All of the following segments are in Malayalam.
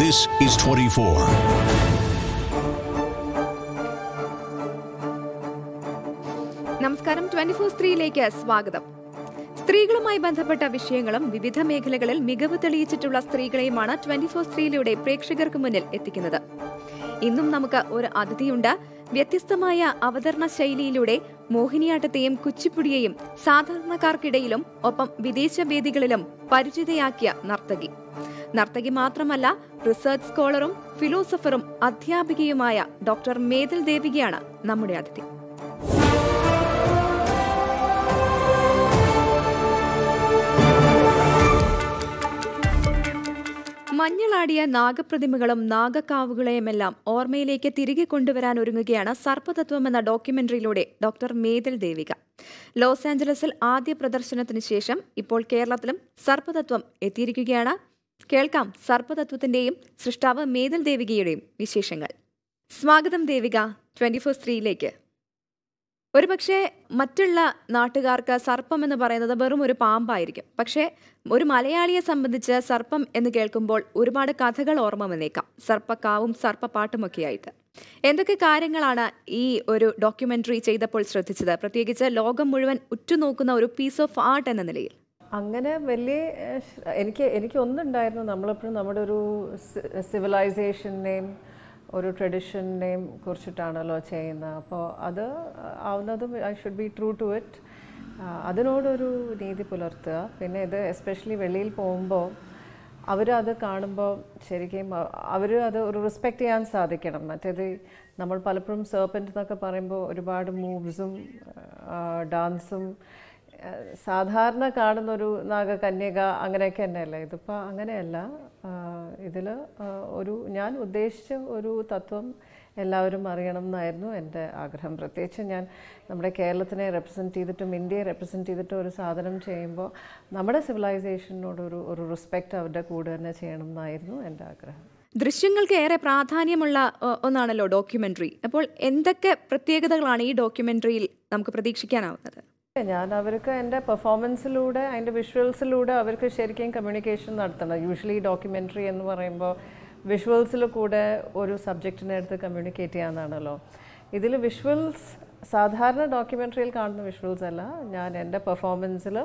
This is 24. നമസ്കാരം ട്വന്റി ഫോർ സ്ത്രീയിലേക്ക് സ്വാഗതം സ്ത്രീകളുമായി ബന്ധപ്പെട്ട വിഷയങ്ങളും വിവിധ മേഖലകളിൽ മികവ് തെളിയിച്ചിട്ടുള്ള സ്ത്രീകളെയുമാണ് ട്വന്റി ഫോർ സ്ത്രീയിലൂടെ പ്രേക്ഷകർക്ക് മുന്നിൽ എത്തിക്കുന്നത് ഇന്നും നമുക്ക് ഒരു അതിഥിയുണ്ട് വ്യത്യസ്തമായ അവതരണ ശൈലിയിലൂടെ മോഹിനിയാട്ടത്തെയും കുച്ചിപ്പുടിയെയും സാധാരണക്കാർക്കിടയിലും ഒപ്പം വിദേശ വേദികളിലും പരിചിതയാക്കിയ നർത്തകി നർത്തകി മാത്രമല്ല റിസർച്ച് സ്കോളറും ഫിലോസഫറും അധ്യാപികയുമായ ഡോക്ടർ മേതൽ ദേവികയാണ് നമ്മുടെ അതിഥി മഞ്ഞളാടിയ നാഗപ്രതിമകളും നാഗക്കാവുകളെയുമെല്ലാം ഓർമ്മയിലേക്ക് തിരികെ കൊണ്ടുവരാൻ ഒരുങ്ങുകയാണ് സർപ്പതത്വം എന്ന ഡോക്യുമെന്ററിയിലൂടെ ഡോക്ടർ മേതൽ ദേവിക ലോസ് ആഞ്ചലസിൽ ആദ്യ പ്രദർശനത്തിന് ശേഷം ഇപ്പോൾ കേരളത്തിലും സർപ്പതത്വം എത്തിയിരിക്കുകയാണ് കേൾക്കാം സർപ്പതത്വത്തിന്റെയും സൃഷ്ടാവ് മേതൽ ദേവികയുടെയും വിശേഷങ്ങൾ സ്വാഗതം ദേവിക ട്വന്റി ഫോർ സ്ത്രീയിലേക്ക് ഒരുപക്ഷെ മറ്റുള്ള നാട്ടുകാർക്ക് സർപ്പം എന്ന് പറയുന്നത് വെറും ഒരു പാമ്പായിരിക്കും പക്ഷേ ഒരു മലയാളിയെ സംബന്ധിച്ച് സർപ്പം എന്ന് കേൾക്കുമ്പോൾ ഒരുപാട് കഥകൾ ഓർമ്മ വന്നേക്കാം സർപ്പക്കാവും സർപ്പപ്പാട്ടുമൊക്കെയായിട്ട് എന്തൊക്കെ കാര്യങ്ങളാണ് ഈ ഒരു ഡോക്യുമെന്ററി ചെയ്തപ്പോൾ ശ്രദ്ധിച്ചത് പ്രത്യേകിച്ച് ലോകം മുഴുവൻ ഉറ്റുനോക്കുന്ന ഒരു പീസ് ഓഫ് ആർട്ട് എന്ന നിലയിൽ അങ്ങനെ വലിയ എനിക്ക് എനിക്ക് നമ്മളെപ്പോഴും നമ്മുടെ ഒരു സിവിലൈസേഷനെയും ഒരു ട്രഡീഷനെയും കുറിച്ചിട്ടാണല്ലോ ചെയ്യുന്നത് അപ്പോൾ അത് ആവുന്നതും I should be true to it അതിനോടൊരു നീതി പുലർത്തുക പിന്നെ ഇത് എസ്പെഷ്യലി വെളിയിൽ പോകുമ്പോൾ അവരത് കാണുമ്പോൾ ശരിക്കും അവർ അത് ഒരു റെസ്പെക്റ്റ് ചെയ്യാൻ സാധിക്കണം മറ്റേത് നമ്മൾ പലപ്പോഴും സർപ്പൻ്റ് എന്നൊക്കെ പറയുമ്പോൾ ഒരുപാട് മൂവ്സും ഡാൻസും സാധാരണ കാണുന്നൊരു നാഗകന്യക അങ്ങനെയൊക്കെ തന്നെയല്ല ഇതിപ്പോൾ അങ്ങനെയല്ല ഇതിൽ ഒരു ഞാൻ ഉദ്ദേശിച്ച ഒരു തത്വം എല്ലാവരും അറിയണം എന്നായിരുന്നു എൻ്റെ ആഗ്രഹം പ്രത്യേകിച്ച് ഞാൻ നമ്മുടെ കേരളത്തിനെ റെപ്രസെൻറ്റ് ചെയ്തിട്ടും ഇന്ത്യയെ റെപ്രസെൻറ്റ് ചെയ്തിട്ടും ഒരു സാധനം ചെയ്യുമ്പോൾ നമ്മുടെ സിവിലൈസേഷനോടൊരു ഒരു റെസ്പെക്റ്റ് അവരുടെ കൂടെ തന്നെ ചെയ്യണം എന്നായിരുന്നു എൻ്റെ ആഗ്രഹം ദൃശ്യങ്ങൾക്ക് ഏറെ പ്രാധാന്യമുള്ള ഒന്നാണല്ലോ ഡോക്യുമെൻ്ററി അപ്പോൾ എന്തൊക്കെ പ്രത്യേകതകളാണ് ഈ ഡോക്യുമെൻ്ററിയിൽ നമുക്ക് പ്രതീക്ഷിക്കാനാവുന്നത് ഞാൻ അവർക്ക് എൻ്റെ പെർഫോമൻസിലൂടെ അതിൻ്റെ വിഷ്വൽസിലൂടെ അവർക്ക് ശരിക്കും കമ്മ്യൂണിക്കേഷൻ നടത്തണം യൂഷ്വലി ഡോക്യുമെൻ്ററി എന്ന് പറയുമ്പോൾ വിഷ്വൽസിൽ കൂടെ ഒരു സബ്ജക്റ്റിനെ അടുത്ത് കമ്മ്യൂണിക്കേറ്റ് ചെയ്യാമെന്നാണല്ലോ ഇതിൽ വിഷ്വൽസ് സാധാരണ ഡോക്യുമെൻ്ററിയിൽ കാണുന്ന വിഷ്വൽസ് അല്ല ഞാൻ എൻ്റെ പെർഫോമൻസിൽ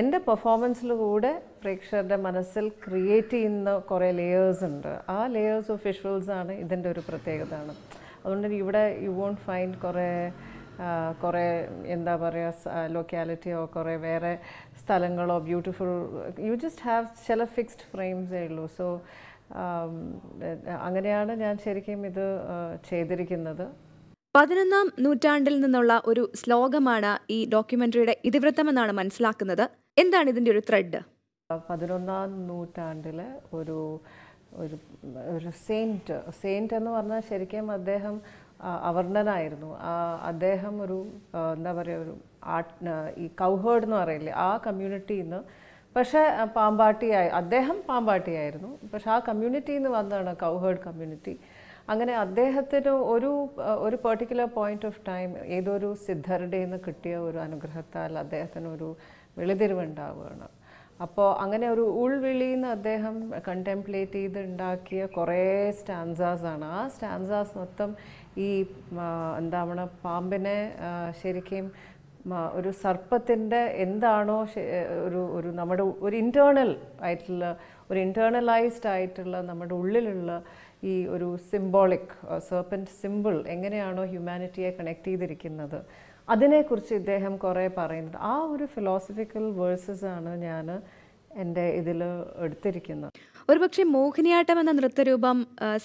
എൻ്റെ പെർഫോമൻസിലൂടെ പ്രേക്ഷകരുടെ മനസ്സിൽ ക്രിയേറ്റ് ചെയ്യുന്ന കുറേ ലെയേഴ്സ് ഉണ്ട് ആ ലെയേഴ്സ് ഓഫ് വിഷ്വൽസാണ് ഇതിൻ്റെ ഒരു പ്രത്യേകത അതുകൊണ്ട് ഇവിടെ യു വോണ്ട് ഫൈൻഡ് കുറേ കുറേ എന്താ പറയുക ലൊക്കാലിറ്റിയോ കുറേ വേറെ സ്ഥലങ്ങളോ ബ്യൂട്ടിഫുൾ യു ജസ്റ്റ് ഹാവ് ചില ഫിക്സ്ഡ് ഫ്രെയിംസേ ഉള്ളൂ സോ അങ്ങനെയാണ് ഞാൻ ശരിക്കും ഇത് ചെയ്തിരിക്കുന്നത് പതിനൊന്നാം നൂറ്റാണ്ടിൽ നിന്നുള്ള ഒരു ശ്ലോകമാണ് ഈ ഡോക്യുമെന്ററിയുടെ ഇതിവൃത്തം എന്നാണ് മനസ്സിലാക്കുന്നത് എന്താണ് ഇതിൻ്റെ ഒരു ത്രെഡ് പതിനൊന്നാം നൂറ്റാണ്ടിലെ ഒരു ഒരു ഒരു സെയിൻറ്റ് സെയിൻറ്റ് എന്ന് പറഞ്ഞാൽ ശരിക്കും അദ്ദേഹം അവർണനായിരുന്നു അദ്ദേഹം ഒരു എന്താ പറയുക ഒരു ആർട്ട് ഈ കൗഹേർഡ് എന്ന് പറയില്ലേ ആ കമ്മ്യൂണിറ്റിയിൽ നിന്ന് പക്ഷേ പാമ്പാട്ടിയായി അദ്ദേഹം പാമ്പാട്ടിയായിരുന്നു പക്ഷെ ആ കമ്മ്യൂണിറ്റിയിൽ നിന്ന് വന്നതാണ് കൗഹേർഡ് കമ്മ്യൂണിറ്റി അങ്ങനെ അദ്ദേഹത്തിന് ഒരു ഒരു പെർട്ടിക്കുലർ പോയിന്റ് ഓഫ് ടൈം ഏതൊരു സിദ്ധരുടെ നിന്ന് കിട്ടിയ ഒരു അനുഗ്രഹത്താൽ അദ്ദേഹത്തിന് ഒരു വെളിതിരിവുണ്ടാവുകയാണ് അപ്പോൾ അങ്ങനെ ഒരു ഉൾവിളിയിൽ അദ്ദേഹം കണ്ടംപ്ലേറ്റ് ചെയ്ത് ഉണ്ടാക്കിയ കുറേ സ്റ്റാൻസാസാണ് ആ സ്റ്റാൻസാസ് മൊത്തം ഈ എന്താണ് പാമ്പിനെ ശരിക്കും ഒരു സർപ്പത്തിൻ്റെ എന്താണോ ഒരു ഒരു നമ്മുടെ ഒരു ഇൻറ്റേർണൽ ആയിട്ടുള്ള ഒരു ഇൻറ്റേർണലൈസ്ഡ് ആയിട്ടുള്ള നമ്മുടെ ഉള്ളിലുള്ള ഈ ഒരു സിംബോളിക് സർപ്പൻറ്റ് സിമ്പിൾ എങ്ങനെയാണോ ഹ്യൂമാനിറ്റിയെ കണക്ട് ചെയ്തിരിക്കുന്നത് അതിനെക്കുറിച്ച് ഇദ്ദേഹം കുറേ പറയുന്നുണ്ട് ആ ഒരു ഫിലോസഫിക്കൽ വേഴ്സസ് ആണ് ഞാൻ എൻ്റെ ഇതിൽ എടുത്തിരിക്കുന്നത് ഒരുപക്ഷെ മോഹിനിയാട്ടം എന്ന നൃത്തരൂപം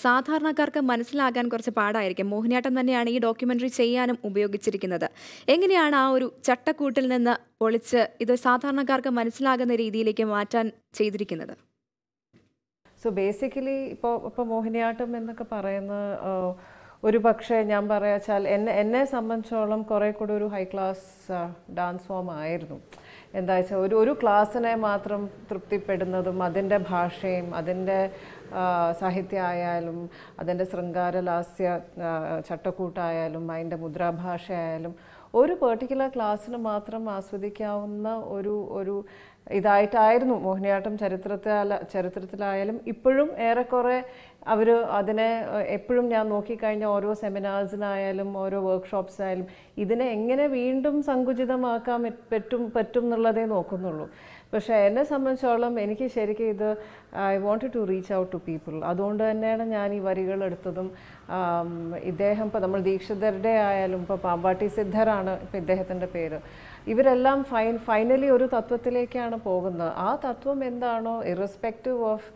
സാധാരണക്കാർക്ക് മനസ്സിലാകാൻ കുറച്ച് പാടായിരിക്കും മോഹിനിയാട്ടം തന്നെയാണ് ഈ ഡോക്യുമെന്ററി ചെയ്യാനും ഉപയോഗിച്ചിരിക്കുന്നത് എങ്ങനെയാണ് ആ ഒരു ചട്ടക്കൂട്ടിൽ നിന്ന് ഒളിച്ച് ഇത് സാധാരണക്കാർക്ക് മനസ്സിലാകുന്ന രീതിയിലേക്ക് മാറ്റാൻ ചെയ്തിരിക്കുന്നത് സോ ബേസിക്കലി ഇപ്പോൾ ഇപ്പോൾ മോഹിനിയാട്ടം എന്നൊക്കെ പറയുന്ന ഒരു പക്ഷേ ഞാൻ പറയാച്ചാൽ എന്നെ എന്നെ സംബന്ധിച്ചോളം കുറേ കൂടെ ഒരു ഹൈ ക്ലാസ് ഡാൻസ് ഫോം ആയിരുന്നു എന്താ വെച്ചാൽ ഒരു ഒരു ക്ലാസ്സിനെ മാത്രം തൃപ്തിപ്പെടുന്നതും അതിൻ്റെ ഭാഷയും അതിൻ്റെ സാഹിത്യമായാലും അതിൻ്റെ ശൃംഗാരലാസ്യ ചട്ടക്കൂട്ടായാലും അതിൻ്റെ മുദ്രാഭാഷയായാലും ഒരു പെർട്ടിക്കുലർ ക്ലാസ്സിന് മാത്രം ആസ്വദിക്കാവുന്ന ഒരു ഒരു ഇതായിട്ടായിരുന്നു മോഹിനിയാട്ടം ചരിത്രത്തിൽ ചരിത്രത്തിലായാലും ഇപ്പോഴും ഏറെക്കുറെ അവർ അതിനെ എപ്പോഴും ഞാൻ നോക്കിക്കഴിഞ്ഞ ഓരോ സെമിനാർസിനായാലും ഓരോ വർക്ക്ഷോപ്സിനായാലും ഇതിനെ എങ്ങനെ വീണ്ടും സങ്കുചിതമാക്കാൻ പറ്റും പറ്റും എന്നുള്ളതേ നോക്കുന്നുള്ളൂ പക്ഷേ എന്നെ സംബന്ധിച്ചോളം എനിക്ക് ശരിക്കും ഇത് I want to reach out to people അതുകൊണ്ട് തന്നെയാണ് ഞാൻ ഈ വരികൾ എടുത്തതും ഇദ്ദേഹം ഇപ്പോൾ നമ്മൾ ദീക്ഷിതരുടെ ആയാലും ഇപ്പോൾ പാമ്പാട്ടി സിദ്ധരാണ് ഇപ്പം ഇദ്ദേഹത്തിൻ്റെ പേര് ഇവരെല്ലാം ഫൈൻ ഫൈനലി ഒരു തത്വത്തിലേക്കാണ് പോകുന്നത് ആ തത്വം എന്താണോ irrespective of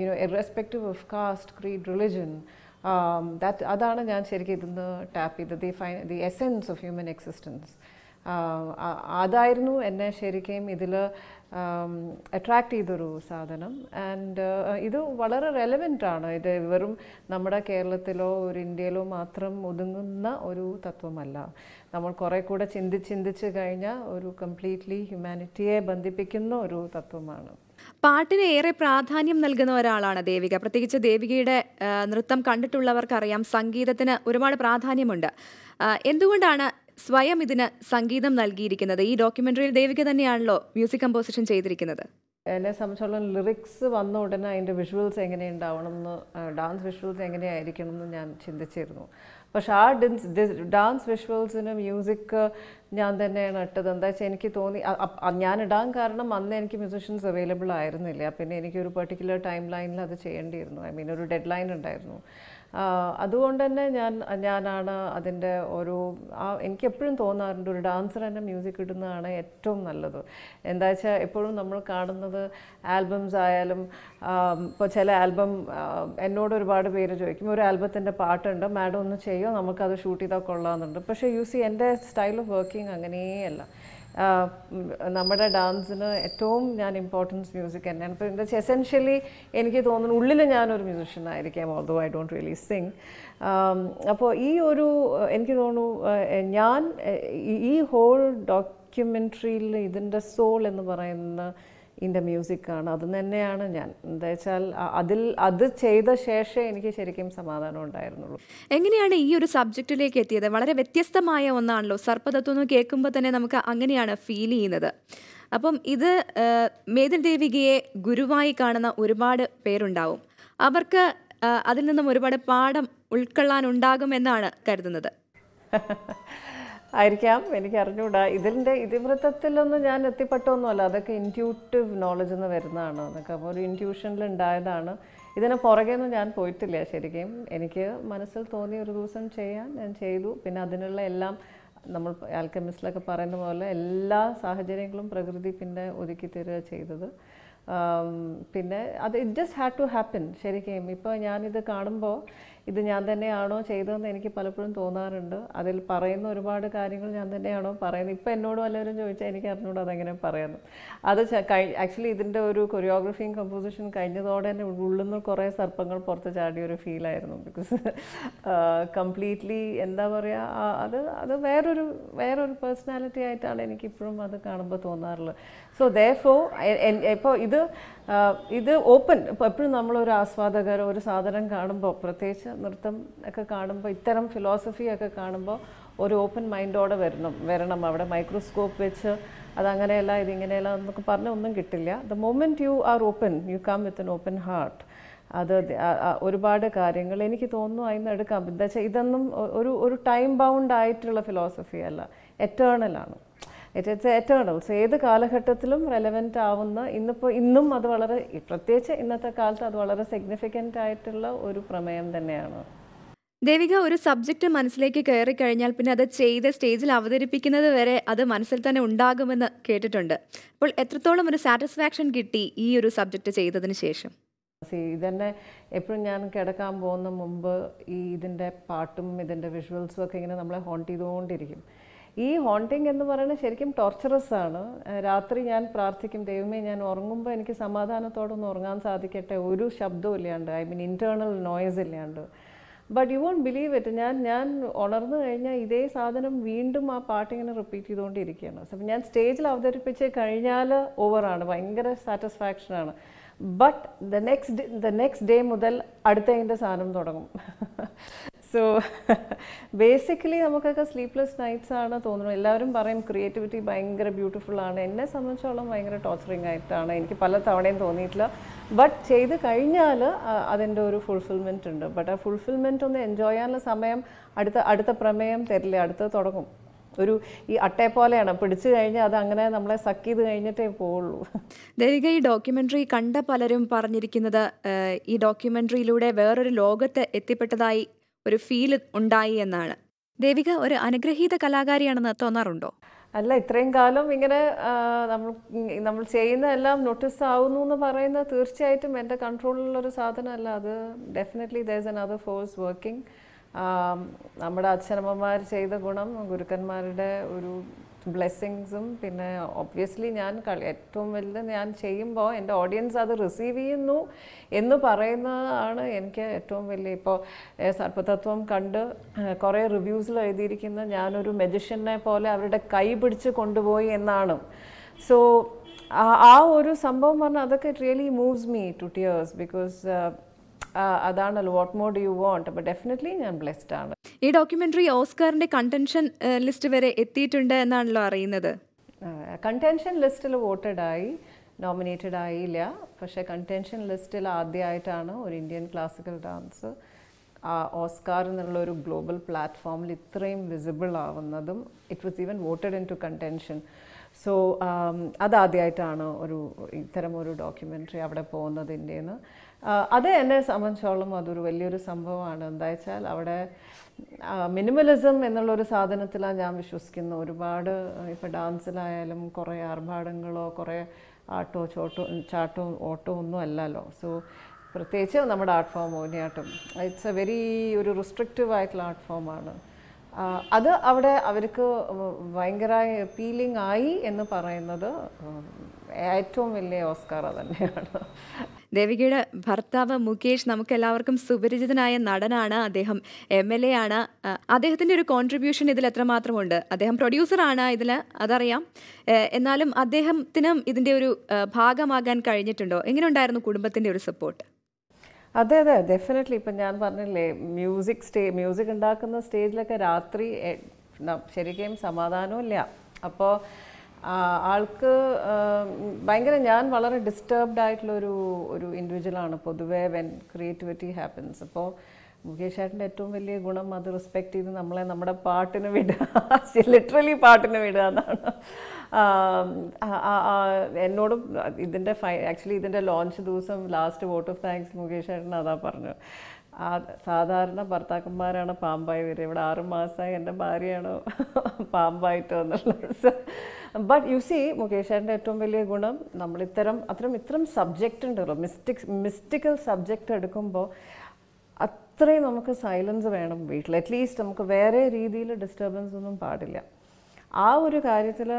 you know irrespective of caste creed religion that അതാണ് ഞാൻ ശരിക്കും ഇതിന്ന് ടാപ്പ് ചെയ്തത് the fi the essence of human existence അതായിരുന്നു എന്നെ ശരിക്കും ഇതിൽ അട്രാക്ട് um, ചെയ്തൊരു സാധനം ആൻഡ് uh, ഇത് വളരെ റെലവെൻ്റ് ആണ് ഇത് വെറും നമ്മുടെ കേരളത്തിലോ ഒരു ഇന്ത്യയിലോ മാത്രം ഒതുങ്ങുന്ന ഒരു തത്വമല്ല നമ്മൾ കുറെ കൂടെ ചിന്തിച്ച് ചിന്തിച്ച് കഴിഞ്ഞാൽ ഒരു കംപ്ലീറ്റ്ലി ഹ്യൂമാനിറ്റിയെ ബന്ധിപ്പിക്കുന്ന ഒരു തത്വമാണ് പാട്ടിന് ഏറെ പ്രാധാന്യം നൽകുന്ന ഒരാളാണ് ദേവിക പ്രത്യേകിച്ച് ദേവികയുടെ നൃത്തം കണ്ടിട്ടുള്ളവർക്കറിയാം സംഗീതത്തിന് ഒരുപാട് പ്രാധാന്യമുണ്ട് എന്തുകൊണ്ടാണ് സ്വയം ഇതിന് സംഗീതം നൽകിയിരിക്കുന്നത് ഈ ഡോക്യുമെന്ററിയിൽ ദേവിക തന്നെയാണല്ലോ മ്യൂസിക് കമ്പോസിഷൻ ചെയ്തിരിക്കുന്നത് എന്നെ സംബന്ധിച്ചോളം ലിറിക്സ് വന്ന ഉടനെ അതിൻ്റെ വിഷ്വൽസ് എങ്ങനെ എന്ന് ഡാൻസ് വിഷ്വൽസ് എങ്ങനെയായിരിക്കണം എന്ന് ഞാൻ ചിന്തിച്ചിരുന്നു പക്ഷെ ആ ഡാൻസ് വിഷ്വൽസിന് മ്യൂസിക് ഞാൻ തന്നെയാണ് ഇട്ടത് എന്താ വെച്ചാൽ എനിക്ക് തോന്നി ഞാൻ ഇടാൻ കാരണം അന്ന് എനിക്ക് മ്യൂസിഷ്യൻസ് അവൈലബിൾ ആയിരുന്നില്ല പിന്നെ എനിക്കൊരു പെർട്ടിക്കുലർ ടൈം ലൈനിൽ അത് ചെയ്യേണ്ടിയിരുന്നു ഐ മീൻ ഒരു ഡെഡ് ലൈൻ ഉണ്ടായിരുന്നു അതുകൊണ്ട് തന്നെ ഞാൻ ഞാനാണ് അതിൻ്റെ ഒരു ആ എനിക്ക് എപ്പോഴും തോന്നാറുണ്ട് ഒരു ഡാൻസർ തന്നെ മ്യൂസിക് ഇടുന്നതാണ് ഏറ്റവും നല്ലത് എന്താ വെച്ചാൽ എപ്പോഴും നമ്മൾ കാണുന്നത് ആൽബംസ് ആയാലും ഇപ്പോൾ ചില ആൽബം എന്നോട് ഒരുപാട് പേര് ചോദിക്കും ഒരു ആൽബത്തിൻ്റെ പാട്ടുണ്ട് മാഡം ഒന്ന് ചെയ്യുമോ നമുക്കത് ഷൂട്ട് ചെയ്താൽ കൊള്ളാമെന്നുണ്ട് പക്ഷേ യു സി എൻ്റെ സ്റ്റൈൽ ഓഫ് വർക്കിംഗ് അങ്ങനെയല്ല നമ്മുടെ ഡാൻസിന് ഏറ്റവും ഞാൻ ഇമ്പോർട്ടൻസ് മ്യൂസിക് തന്നെയാണ് ഇപ്പോൾ എന്താ എസെൻഷ്യലി എനിക്ക് തോന്നുന്നു ഉള്ളിൽ ഞാനൊരു മ്യൂസിഷ്യൻ ആയിരിക്കാം although I don't really sing അപ്പോൾ ഈ ഒരു എനിക്ക് തോന്നുന്നു ഞാൻ ഈ ഹോൾ ഡോക്യുമെൻ്ററിയിൽ ഇതിൻ്റെ സോൾ എന്ന് പറയുന്ന ഇതിൻ്റെ മ്യൂസിക്കാണ് അത് തന്നെയാണ് ഞാൻ എന്താ വെച്ചാൽ അതിൽ അത് ചെയ്ത ശേഷമേ എനിക്ക് ശരിക്കും സമാധാനം ഉണ്ടായിരുന്നുള്ളൂ എങ്ങനെയാണ് ഈ ഒരു സബ്ജക്റ്റിലേക്ക് എത്തിയത് വളരെ വ്യത്യസ്തമായ ഒന്നാണല്ലോ സർപ്പതത്വം എന്ന് കേൾക്കുമ്പോൾ തന്നെ നമുക്ക് അങ്ങനെയാണ് ഫീൽ ചെയ്യുന്നത് അപ്പം ഇത് മേതിൽ ദേവികയെ ഗുരുവായി കാണുന്ന ഒരുപാട് പേരുണ്ടാവും അവർക്ക് അതിൽ നിന്നും ഒരുപാട് പാഠം ഉൾക്കൊള്ളാനുണ്ടാകുമെന്നാണ് കരുതുന്നത് ആയിരിക്കാം എനിക്ക് അറിഞ്ഞുകൂടാ ഇതിൻ്റെ ഇതിവൃത്തത്തിലൊന്നും ഞാൻ എത്തിപ്പെട്ടൊന്നുമല്ല അതൊക്കെ ഇൻറ്റ്യൂട്ടീവ് നോളജ് എന്ന് വരുന്നതാണ് അതൊക്കെ അപ്പോൾ ഒരു ഇൻറ്റ്യൂഷനിൽ ഉണ്ടായതാണ് ഇതിന് ഒന്നും ഞാൻ പോയിട്ടില്ല ശരിക്കും എനിക്ക് മനസ്സിൽ തോന്നി ഒരു ദിവസം ചെയ്യാൻ ഞാൻ ചെയ്തു പിന്നെ അതിനുള്ള എല്ലാം നമ്മൾ ആൽക്കമിസ്റ്റിലൊക്കെ പറയുന്ന പോലെ എല്ലാ സാഹചര്യങ്ങളും പ്രകൃതി പിന്നെ ഒതുക്കി തരിക ചെയ്തത് പിന്നെ അത് it just had to happen ശരിക്കും ഇപ്പോൾ ഞാനിത് കാണുമ്പോൾ ഇത് ഞാൻ തന്നെയാണോ ചെയ്തതെന്ന് എനിക്ക് പലപ്പോഴും തോന്നാറുണ്ട് അതിൽ പറയുന്ന ഒരുപാട് കാര്യങ്ങൾ ഞാൻ തന്നെയാണോ പറയുന്നത് ഇപ്പം എന്നോട് വല്ലവരും ചോദിച്ചാൽ എനിക്ക് അറിഞ്ഞൂടെ അതെങ്ങനെ പറയുന്നു അത് ആക്ച്വലി ഇതിൻ്റെ ഒരു കൊറിയോഗ്രഫിയും കമ്പോസിഷൻ കഴിഞ്ഞതോടെ തന്നെ ഉള്ളിൽ നിന്ന് കുറേ സർപ്പങ്ങൾ പുറത്ത് ചാടിയ ഒരു ഫീലായിരുന്നു ബിക്കോസ് കംപ്ലീറ്റ്ലി എന്താ പറയുക അത് അത് വേറൊരു വേറൊരു പേഴ്സണാലിറ്റി ആയിട്ടാണ് എനിക്കിപ്പോഴും അത് കാണുമ്പോൾ തോന്നാറുള്ളത് സോ ദേ ഫോ ഇപ്പോൾ ഇത് ഇത് ഓപ്പൺ ഇപ്പോൾ എപ്പോഴും നമ്മളൊരു ആസ്വാദകർ ഒരു സാധനം കാണുമ്പോൾ പ്രത്യേകിച്ച് നൃത്തം ഒക്കെ കാണുമ്പോൾ ഇത്തരം ഫിലോസഫി ഒക്കെ കാണുമ്പോൾ ഒരു ഓപ്പൺ മൈൻഡോടെ വരണം വരണം അവിടെ മൈക്രോസ്കോപ്പ് വെച്ച് അതങ്ങനെയല്ല ഇതിങ്ങനെയല്ല എന്നൊക്കെ പറഞ്ഞ ഒന്നും കിട്ടില്ല the moment you are open you come with an open heart അത് ഒരുപാട് കാര്യങ്ങൾ എനിക്ക് തോന്നുന്നു അതിൽ നിന്ന് എടുക്കാം എന്താ വെച്ചാൽ ഇതൊന്നും ഒരു ഒരു ടൈം ബൗണ്ട് ആയിട്ടുള്ള ഫിലോസഫി അല്ല എറ്റേണലാണ് ഇറ്റ്സ് ഏറ്റവും ഏത് കാലഘട്ടത്തിലും റെലവെൻ്റ് ആവുന്ന ഇന്നിപ്പോൾ ഇന്നും അത് വളരെ പ്രത്യേകിച്ച് ഇന്നത്തെ കാലത്ത് അത് വളരെ സിഗ്നിഫിക്കൻ്റ് ആയിട്ടുള്ള ഒരു പ്രമേയം തന്നെയാണ് ദേവിക ഒരു സബ്ജക്റ്റ് മനസ്സിലേക്ക് കയറി കഴിഞ്ഞാൽ പിന്നെ അത് ചെയ്ത് സ്റ്റേജിൽ അവതരിപ്പിക്കുന്നത് വരെ അത് മനസ്സിൽ തന്നെ ഉണ്ടാകുമെന്ന് കേട്ടിട്ടുണ്ട് അപ്പോൾ എത്രത്തോളം ഒരു സാറ്റിസ്ഫാക്ഷൻ കിട്ടി ഈ ഒരു സബ്ജക്റ്റ് ചെയ്തതിന് ശേഷം ഇതന്നെ എപ്പോഴും ഞാൻ കിടക്കാൻ പോകുന്ന മുമ്പ് ഈ ഇതിൻ്റെ പാട്ടും ഇതിൻ്റെ വിഷ്വൽസും ഒക്കെ ഇങ്ങനെ നമ്മളെ ഹോണ്ട് ചെയ്തുകൊണ്ടിരിക്കും ഈ ഹോണ്ടിങ് എന്ന് പറയുന്നത് ശരിക്കും ടോർച്ചറസ് ആണ് രാത്രി ഞാൻ പ്രാർത്ഥിക്കും ദൈവമേ ഞാൻ ഉറങ്ങുമ്പോൾ എനിക്ക് സമാധാനത്തോടെ ഒന്ന് ഉറങ്ങാൻ സാധിക്കട്ടെ ഒരു ശബ്ദവും ഇല്ലാണ്ട് ഐ മീൻ ഇൻറ്റേർണൽ നോയ്സ് ഇല്ലാണ്ട് but you won't believe it ഞാൻ ഞാൻ ഉണർന്നു കഴിഞ്ഞാൽ ഇതേ സാധനം വീണ്ടും ആ പാട്ടിങ്ങനെ റിപ്പീറ്റ് ചെയ്തുകൊണ്ടിരിക്കുകയാണ് അപ്പം ഞാൻ സ്റ്റേജിൽ അവതരിപ്പിച്ച് കഴിഞ്ഞാൽ ഓവറാണ് ഭയങ്കര സാറ്റിസ്ഫാക്ഷനാണ് but the next the next day മുതൽ അടുത്തതിൻ്റെ സാധനം തുടങ്ങും സോ ബേസിക്കലി നമുക്കൊക്കെ സ്ലീപ്ലെസ് നൈറ്റ്സ് ആണ് തോന്നുന്നത് എല്ലാവരും പറയും ക്രിയേറ്റിവിറ്റി ഭയങ്കര ബ്യൂട്ടിഫുൾ ആണ് എന്നെ സംബന്ധിച്ചോളം ഭയങ്കര ടോർച്ചറിങ് ആയിട്ടാണ് എനിക്ക് പല തവണയും തോന്നിയിട്ടില്ല ബട്ട് ചെയ്ത് കഴിഞ്ഞാൽ അതിൻ്റെ ഒരു ഫുൾഫിൽമെൻ്റ് ഉണ്ട് ബട്ട് ആ ഫുൾഫിൽമെൻ്റ് ഒന്ന് എൻജോയ് ചെയ്യാനുള്ള സമയം അടുത്ത അടുത്ത പ്രമേയം തരില്ല അടുത്ത് തുടങ്ങും ഒരു ഈ അട്ടയെ പോലെയാണ് പിടിച്ചു കഴിഞ്ഞാൽ അത് അങ്ങനെ നമ്മളെ സക്ക് ചെയ്ത് കഴിഞ്ഞിട്ടേ പോവുള്ളൂ ദേവിക ഈ ഡോക്യുമെൻ്ററി കണ്ട പലരും പറഞ്ഞിരിക്കുന്നത് ഈ ഡോക്യുമെൻ്ററിയിലൂടെ വേറൊരു ലോകത്ത് എത്തിപ്പെട്ടതായി ഒരു ഫീൽ ഉണ്ടായി എന്നാണ് ദേവിക ഒരു അനുഗ്രഹീത കലാകാരിയാണെന്ന് തോന്നാറുണ്ടോ അല്ല ഇത്രയും കാലം ഇങ്ങനെ നമ്മൾ നമ്മൾ ചെയ്യുന്ന എല്ലാം നോട്ടീസ് ആവുന്നു എന്ന് പറയുന്നത് തീർച്ചയായിട്ടും എൻ്റെ കൺട്രോളിലുള്ളൊരു സാധനമല്ല അത് definitely there is another force working നമ്മുടെ അച്ഛനമ്മമാർ ചെയ്ത ഗുണം ഗുരുക്കന്മാരുടെ ഒരു ബ്ലെസ്സിങ്സും പിന്നെ ഒബ്വിയസ്ലി ഞാൻ ഏറ്റവും വലുത് ഞാൻ ചെയ്യുമ്പോൾ എൻ്റെ ഓഡിയൻസ് അത് റിസീവ് ചെയ്യുന്നു എന്ന് പറയുന്നതാണ് എനിക്ക് ഏറ്റവും വലിയ ഇപ്പോൾ സർപ്പതത്വം കണ്ട് കുറേ റിവ്യൂസിൽ എഴുതിയിരിക്കുന്ന ഞാനൊരു മെജിഷ്യനെ പോലെ അവരുടെ കൈ പിടിച്ച് കൊണ്ടുപോയി എന്നാണ് സോ ആ ഒരു സംഭവം പറഞ്ഞാൽ അതൊക്കെ it really moves me to tears because അതാണല്ലോ what more do you want അപ്പോൾ ഡെഫിനറ്റ്ലി ഞാൻ ബ്ലെസ്ഡ് ആണ് ഈ ഡോക്യുമെന്ററി ഓസ്കാറിന്റെ കണ്ടൻഷൻ ലിസ്റ്റ് വരെ എത്തിയിട്ടുണ്ട് എന്നാണല്ലോ അറിയുന്നത് കണ്ടൻഷൻ ലിസ്റ്റിൽ ആയി നോമിനേറ്റഡ് ആയില്ല പക്ഷേ കണ്ടൻഷൻ ലിസ്റ്റിൽ ആദ്യമായിട്ടാണ് ഒരു ഇന്ത്യൻ ക്ലാസിക്കൽ ഡാൻസ് ആ ഓസ്കാർ എന്നുള്ള ഒരു ഗ്ലോബൽ പ്ലാറ്റ്ഫോമിൽ ഇത്രയും വിസിബിൾ ആവുന്നതും it was even voted into contention so അതാദ്യമായിട്ടാണ് ഒരു ഇത്തരം ഒരു ഡോക്യുമെൻ്ററി അവിടെ പോകുന്നത് ഇന്ത്യയിൽ നിന്ന് അത് എന്നെ സംബന്ധിച്ചോളം അതൊരു വലിയൊരു സംഭവമാണ് എന്താ വെച്ചാൽ അവിടെ മിനിമലിസം എന്നുള്ളൊരു സാധനത്തിലാണ് ഞാൻ വിശ്വസിക്കുന്നത് ഒരുപാട് ഇപ്പോൾ ഡാൻസിലായാലും കുറേ ആർഭാടങ്ങളോ കുറേ ആട്ടോ ചോട്ടോ ചാട്ടോ ഓട്ടോ ഒന്നും അല്ലല്ലോ സോ പ്രത്യേകിച്ച് നമ്മുടെ art form Mohiniyattam it's a very ഒരു റിസ്ട്രിക്റ്റീവ് ആയിട്ടുള്ള ആർട്ട് ഫോമാണ് അത് അവിടെ അവർക്ക് ഭയങ്കര അപ്പീലിംഗ് ആയി എന്ന് പറയുന്നത് ഏറ്റവും വലിയ ഓസ്കാർ തന്നെയാണ് ദേവികയുടെ ഭർത്താവ് മുകേഷ് എല്ലാവർക്കും സുപരിചിതനായ നടനാണ് അദ്ദേഹം എം എൽ എ ആണ് അദ്ദേഹത്തിൻ്റെ ഒരു കോൺട്രിബ്യൂഷൻ ഇതിൽ എത്രമാത്രമുണ്ട് അദ്ദേഹം പ്രൊഡ്യൂസറാണ് ഇതിൽ അതറിയാം എന്നാലും അദ്ദേഹത്തിനും ഇതിൻ്റെ ഒരു ഭാഗമാകാൻ കഴിഞ്ഞിട്ടുണ്ടോ എങ്ങനെ ഉണ്ടായിരുന്നു കുടുംബത്തിൻ്റെ ഒരു സപ്പോർട്ട് അതെ അതെ ഡെഫിനറ്റ്ലി ഇപ്പം ഞാൻ പറഞ്ഞില്ലേ മ്യൂസിക് സ്റ്റേ മ്യൂസിക് ഉണ്ടാക്കുന്ന സ്റ്റേജിലൊക്കെ രാത്രി ശരിക്കും ഇല്ല അപ്പോൾ ആൾക്ക് ഭയങ്കര ഞാൻ വളരെ ഡിസ്റ്റർബ്ഡ് ആയിട്ടുള്ളൊരു ഒരു ഇൻഡിവിജ്വലാണ് പൊതുവേ വെൻ ക്രിയേറ്റിവിറ്റി ഹാപ്പൻസ് അപ്പോൾ മുകേഷ് ഏട്ടൻ്റെ ഏറ്റവും വലിയ ഗുണം അത് റെസ്പെക്ട് ചെയ്ത് നമ്മളെ നമ്മുടെ പാട്ടിന് വിടുക ലിറ്ററലി പാട്ടിന് വിടുക എന്നാണ് എന്നോടും ഇതിൻ്റെ ഫൈ ആക്ച്വലി ഇതിൻ്റെ ലോഞ്ച് ദിവസം last vote of thanks Mukesh ഏട്ടൻ അതാ പറഞ്ഞു ആ സാധാരണ ഭർത്താക്കന്മാരാണ് പാമ്പായി വരിക ഇവിടെ ആറ് മാസമായി എൻ്റെ ഭാര്യയാണ് പാമ്പായിട്ട് എന്നുള്ളത് ബട്ട് യു സി മുകേഷേൻ്റെ ഏറ്റവും വലിയ ഗുണം നമ്മൾ ഇത്തരം അത്തരം ഇത്തരം സബ്ജക്റ്റ് ഉണ്ടല്ലോ മിസ്റ്റിക് മിസ്റ്റിക്കൽ സബ്ജക്റ്റ് എടുക്കുമ്പോൾ അത്രയും നമുക്ക് സൈലൻസ് വേണം വീട്ടിൽ അറ്റ്ലീസ്റ്റ് നമുക്ക് വേറെ രീതിയിൽ ഡിസ്റ്റർബൻസ് ഒന്നും പാടില്ല ആ ഒരു കാര്യത്തിൽ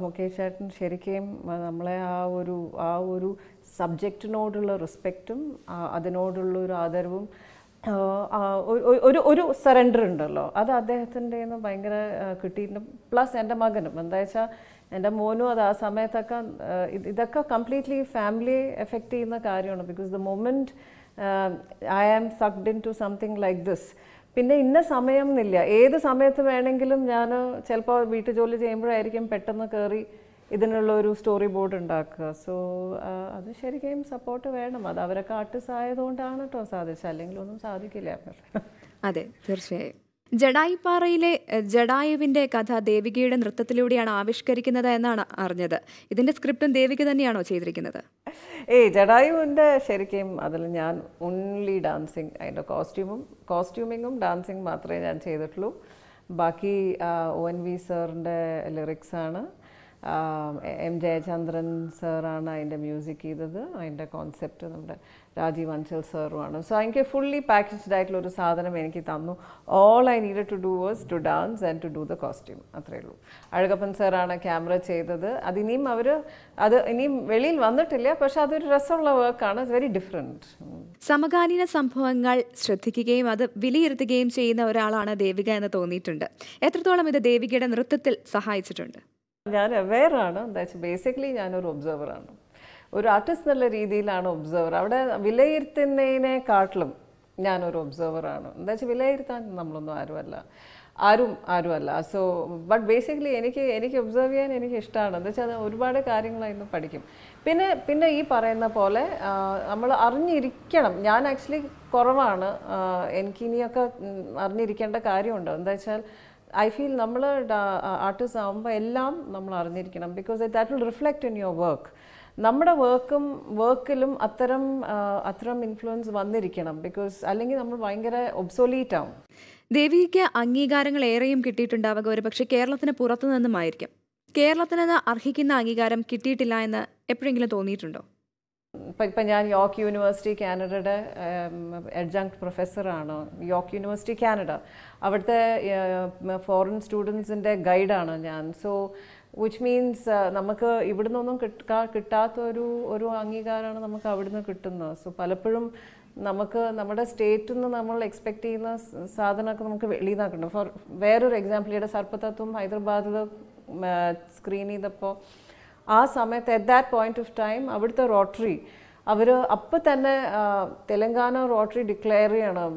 മുകേഷ് ചേട്ടൻ ശരിക്കും നമ്മളെ ആ ഒരു ആ ഒരു സബ്ജക്റ്റിനോടുള്ള റെസ്പെക്റ്റും അതിനോടുള്ള ഒരു ആദരവും ഒരു ഒരു സറണ്ടർ ഉണ്ടല്ലോ അത് അദ്ദേഹത്തിൻ്റെ ഭയങ്കര കിട്ടിയിട്ടുണ്ട് പ്ലസ് എൻ്റെ മകനും എന്താ വെച്ചാൽ എൻ്റെ മോനും അത് ആ സമയത്തൊക്കെ ഇതൊക്കെ കംപ്ലീറ്റ്ലി ഫാമിലി എഫക്റ്റ് ചെയ്യുന്ന കാര്യമാണ് because the moment I am sucked into something like this പിന്നെ ഇന്ന സമയം എന്നില്ല ഏത് സമയത്ത് വേണമെങ്കിലും ഞാൻ ചിലപ്പോൾ വീട്ടു ജോലി ചെയ്യുമ്പോഴായിരിക്കും പെട്ടെന്ന് കയറി ഇതിനുള്ള ഒരു സ്റ്റോറി ബോർഡ് ഉണ്ടാക്കുക സോ അത് ശരിക്കും സപ്പോർട്ട് വേണം അത് അവരൊക്കെ ആർട്ടിസ്റ്റ് ആയതുകൊണ്ടാണ് കേട്ടോ സാധിച്ചത് അല്ലെങ്കിൽ ഒന്നും സാധിക്കില്ല അതെ തീർച്ചയായും ജഡായിപ്പാറയിലെ ജഡായുവിൻ്റെ കഥ ദേവികയുടെ നൃത്തത്തിലൂടെയാണ് ആവിഷ്കരിക്കുന്നത് എന്നാണ് അറിഞ്ഞത് ഇതിൻ്റെ സ്ക്രിപ്റ്റും ദേവിക തന്നെയാണോ ചെയ്തിരിക്കുന്നത് ഏയ് ജഡായുവിൻ്റെ ശരിക്കും അതിൽ ഞാൻ ഓൺലി ഡാൻസിങ് അതിൻ്റെ കോസ്റ്റ്യൂമും കോസ്റ്റ്യൂമിങ്ങും ഡാൻസിങ് മാത്രമേ ഞാൻ ചെയ്തിട്ടുള്ളൂ ബാക്കി ഒ എൻ വി സാറിൻ്റെ ലിറിക്സാണ് എം ജയചന്ദ്രൻ സാറാണ് അതിൻ്റെ മ്യൂസിക് ചെയ്തത് അതിൻ്റെ കോൺസെപ്റ്റ് നമ്മുടെ രാജീവ് അഞ്ചൽ സാറുമാണ് സോ എനിക്ക് ഫുള്ളി പാക്കേജ്ഡ് ആയിട്ടുള്ള ഒരു സാധനം എനിക്ക് തന്നു all I need to do was to dance and to do the costume അത്രയേ ഉള്ളൂ അഴകപ്പൻ സാറാണ് ക്യാമറ ചെയ്തത് അതിനിയും അവർ അത് ഇനിയും വെളിയിൽ വന്നിട്ടില്ല പക്ഷെ അതൊരു രസമുള്ള വർക്കാണ് വെരി ഡിഫറെൻറ്റ് സമകാലീന സംഭവങ്ങൾ ശ്രദ്ധിക്കുകയും അത് വിലയിരുത്തുകയും ചെയ്യുന്ന ഒരാളാണ് ദേവിക എന്ന് തോന്നിയിട്ടുണ്ട് എത്രത്തോളം ഇത് ദേവികയുടെ നൃത്തത്തിൽ സഹായിച്ചിട്ടുണ്ട് ഞാൻ അവെയറാണ് എന്താ വെച്ചാൽ ബേസിക്കലി ഞാനൊരു ഒബ്സർവറാണ് ഒരു ആർട്ടിസ്റ്റ് എന്നുള്ള രീതിയിലാണ് ഒബ്സർവർ അവിടെ വിലയിരുത്തുന്നതിനെക്കാട്ടിലും ഞാനൊരു ഒബ്സർവറാണ് എന്താ വെച്ചാൽ വിലയിരുത്താൻ നമ്മളൊന്നും ആരുമല്ല ആരും ആരുമല്ല സോ ബട്ട് ബേസിക്കലി എനിക്ക് എനിക്ക് ഒബ്സർവ് ചെയ്യാൻ എനിക്ക് ഇഷ്ടമാണ് എന്താ വെച്ചാൽ ഒരുപാട് കാര്യങ്ങൾ പഠിക്കും പിന്നെ പിന്നെ ഈ പറയുന്ന പോലെ നമ്മൾ അറിഞ്ഞിരിക്കണം ഞാൻ ആക്ച്വലി കുറവാണ് എനിക്കിനിയൊക്കെ അറിഞ്ഞിരിക്കേണ്ട കാര്യമുണ്ട് എന്താ വെച്ചാൽ ഐ ഫീൽ നമ്മൾ ആർട്ടിസ്റ്റ് ആകുമ്പോൾ എല്ലാം നമ്മൾ അറിഞ്ഞിരിക്കണം because that will reflect in your work നമ്മുടെ വർക്കും വർക്കിലും അത്തരം അത്തരം ഇൻഫ്ലുവൻസ് വന്നിരിക്കണം ബിക്കോസ് അല്ലെങ്കിൽ നമ്മൾ ഭയങ്കര ഒബ്സൊലീറ്റ് ആവും ദേവിക്ക് അംഗീകാരങ്ങൾ ഏറെയും കിട്ടിയിട്ടുണ്ടാവുക ഒരു പക്ഷേ കേരളത്തിന് പുറത്തു നിന്നുമായിരിക്കും കേരളത്തിന് അർഹിക്കുന്ന അംഗീകാരം കിട്ടിയിട്ടില്ല എന്ന് എപ്പോഴെങ്കിലും തോന്നിയിട്ടുണ്ടോ ഇപ്പം ഇപ്പം ഞാൻ യോർക്ക് യൂണിവേഴ്സിറ്റി കാനഡയുടെ അഡ്ജങ്ക്ട് പ്രൊഫസറാണ് യോർക്ക് യൂണിവേഴ്സിറ്റി കാനഡ അവിടുത്തെ ഫോറിൻ സ്റ്റുഡൻസിൻ്റെ ഗൈഡാണ് ഞാൻ സോ വിച്ച് മീൻസ് നമുക്ക് നിന്നൊന്നും കിട്ടാ കിട്ടാത്ത ഒരു ഒരു അംഗീകാരമാണ് നമുക്ക് നിന്ന് കിട്ടുന്നത് സോ പലപ്പോഴും നമുക്ക് നമ്മുടെ സ്റ്റേറ്റിൽ നിന്ന് നമ്മൾ എക്സ്പെക്ട് ചെയ്യുന്ന സാധനമൊക്കെ നമുക്ക് വെളിയിൽ നിന്നാക്കുന്നുണ്ട് ഫോർ വേറൊരു എക്സാമ്പിൾ ഇവിടെ സർപ്പത്തത്വം ഹൈദരാബാദിൽ സ്ക്രീൻ ചെയ്തപ്പോൾ ആ സമയത്ത് at that point of time അവിടുത്തെ റോട്ടറി അവർ അപ്പം തന്നെ തെലങ്കാന റോട്ടറി ഡിക്ലെയർ ചെയ്യണം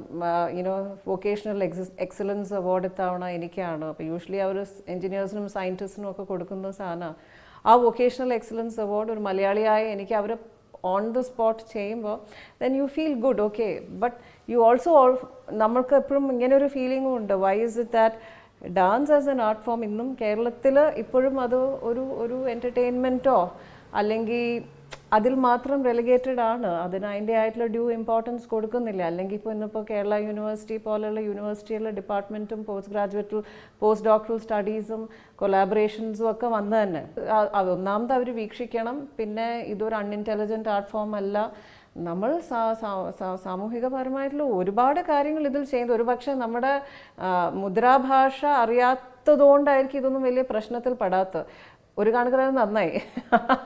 you know vocational ex excellence award ഇത്തവണ എനിക്കാണ് അപ്പോൾ യൂഷ്വലി അവർ എൻജിനീയേഴ്സിനും സയൻറ്റിസ്റ്റിനും ഒക്കെ കൊടുക്കുന്ന സാധനമാണ് ആ വൊക്കേഷണൽ എക്സലൻസ് അവാർഡ് ഒരു മലയാളിയായ എനിക്ക് അവർ ഓൺ ദ സ്പോട്ട് ചെയ്യുമ്പോൾ then you feel good okay but you also all നമ്മൾക്ക് എപ്പോഴും ഇങ്ങനെ ഒരു ഫീലിംഗും ഉണ്ട് why is it that dance as an art form ഇന്നും കേരളത്തിൽ ഇപ്പോഴും അത് ഒരു ഒരു എൻ്റർടൈൻമെൻറ്റോ അല്ലെങ്കിൽ അതിൽ മാത്രം റെലിഗേറ്റഡ് ആണ് അതിന് അതിൻ്റെ ആയിട്ടുള്ള ഡ്യൂ ഇമ്പോർട്ടൻസ് കൊടുക്കുന്നില്ല അല്ലെങ്കിൽ ഇപ്പോൾ ഇന്നിപ്പോൾ കേരള യൂണിവേഴ്സിറ്റി പോലെയുള്ള യൂണിവേഴ്സിറ്റിയിലെ ഡിപ്പാർട്ട്മെൻറ്റും പോസ്റ്റ് ഗ്രാജുവേറ്റ് പോസ്റ്റ് ഡോക്ടറൽ സ്റ്റഡീസും കൊലാബറേഷൻസും ഒക്കെ വന്ന് തന്നെ ഒന്നാമത് അവർ വീക്ഷിക്കണം പിന്നെ ഇതൊരു അൺഇൻ്റലിജൻറ്റ് ആർട്ട് ഫോം അല്ല നമ്മൾ സാമൂഹികപരമായിട്ടുള്ള ഒരുപാട് കാര്യങ്ങൾ ഇതിൽ ചെയ്യുന്നത് ഒരുപക്ഷെ നമ്മുടെ മുദ്രാഭാഷ അറിയാത്തതുകൊണ്ടായിരിക്കും ഇതൊന്നും വലിയ പ്രശ്നത്തിൽ പെടാത്തത് ഒരു കണക്കിന് നന്നായി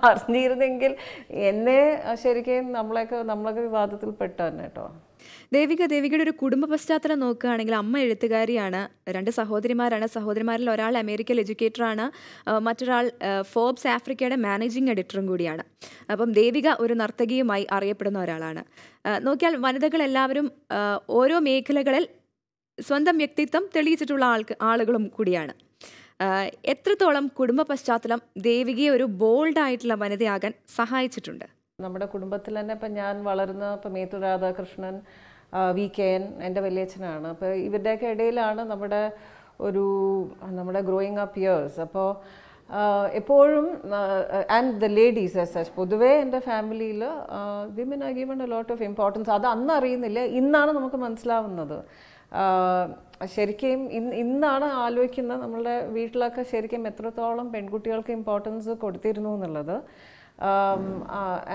അറിഞ്ഞിരുന്നെങ്കിൽ എന്നെ ശരിക്കും നമ്മളെയൊക്കെ നമ്മളൊക്കെ വിവാദത്തിൽ പെട്ടു തന്നെ കേട്ടോ ദേവിക ദേവികയുടെ ഒരു കുടുംബ പശ്ചാത്തലം നോക്കുകയാണെങ്കിൽ അമ്മ എഴുത്തുകാരിയാണ് രണ്ട് സഹോദരിമാരാണ് സഹോദരിമാരിൽ ഒരാൾ അമേരിക്കയിൽ എഡ്യൂക്കേറ്ററാണ് മറ്റൊരാൾ ഫോബ്സ് ആഫ്രിക്കയുടെ മാനേജിംഗ് എഡിറ്ററും കൂടിയാണ് അപ്പം ദേവിക ഒരു നർത്തകിയുമായി അറിയപ്പെടുന്ന ഒരാളാണ് നോക്കിയാൽ വനിതകൾ എല്ലാവരും ഓരോ മേഖലകളിൽ സ്വന്തം വ്യക്തിത്വം തെളിയിച്ചിട്ടുള്ള ആൾക്ക് ആളുകളും കൂടിയാണ് എത്രത്തോളം കുടുംബ പശ്ചാത്തലം ദേവികയെ ഒരു ബോൾഡായിട്ടുള്ള വനിതയാകാൻ സഹായിച്ചിട്ടുണ്ട് നമ്മുടെ കുടുംബത്തിൽ തന്നെ ഇപ്പം ഞാൻ വളരുന്ന ഇപ്പം Methil Radhakrishnan V K N എൻ്റെ വല്യച്ഛനാണ് അപ്പോൾ ഇവരുടെയൊക്കെ ഇടയിലാണ് നമ്മുടെ ഒരു നമ്മുടെ ഗ്രോയിങ് അപ്പ് ഇയേഴ്സ് അപ്പോൾ എപ്പോഴും and the ladies is is പൊതുവേ എൻ്റെ ഫാമിലിയിൽ women are given a lot of importance അത് അന്ന് അറിയുന്നില്ല ഇന്നാണ് നമുക്ക് മനസ്സിലാവുന്നത് ശരിക്കും ഇന്ന് ഇന്നാണ് ആലോചിക്കുന്നത് നമ്മളുടെ വീട്ടിലൊക്കെ ശരിക്കും എത്രത്തോളം പെൺകുട്ടികൾക്ക് ഇമ്പോർട്ടൻസ് കൊടുത്തിരുന്നു എന്നുള്ളത്